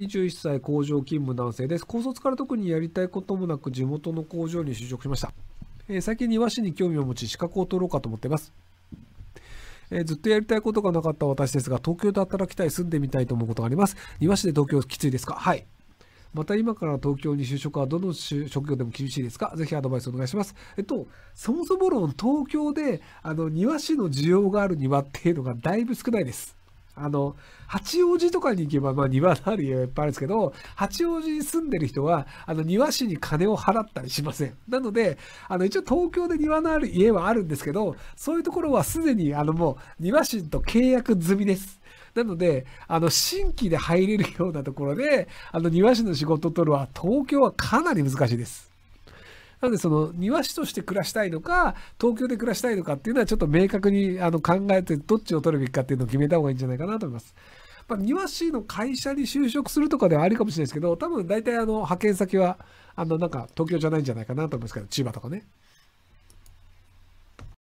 21歳工場勤務男性です。高卒から特にやりたいこともなく地元の工場に就職しました。えー、最近庭師に興味を持ち資格を取ろうかと思っています。えー、ずっとやりたいことがなかった私ですが、東京で働きたい、住んでみたいと思うことがあります。庭師で東京きついですかはい。また今から東京に就職はどの職業でも厳しいですかぜひアドバイスお願いします。えっと、そもそも論、東京で、あの、庭師の需要がある庭っていうのがだいぶ少ないです。あの、八王子とかに行けば、まあ庭のある家はいっぱいあるんですけど、八王子に住んでる人は、あの、庭師に金を払ったりしません。なので、あの、一応東京で庭のある家はあるんですけど、そういうところはすでに、あの、もう、庭師と契約済みです。なので、あの、新規で入れるようなところで、あの、庭師の仕事を取るは、東京はかなり難しいです。なのでその庭師として暮らしたいのか東京で暮らしたいのかっていうのはちょっと明確にあの考えてどっちを取るべきかっていうのを決めた方がいいんじゃないかなと思います。まあ、庭師の会社に就職するとかではありかもしれないですけど多分大体あの派遣先はあのなんか東京じゃないんじゃないかなと思いますけど千葉とかね。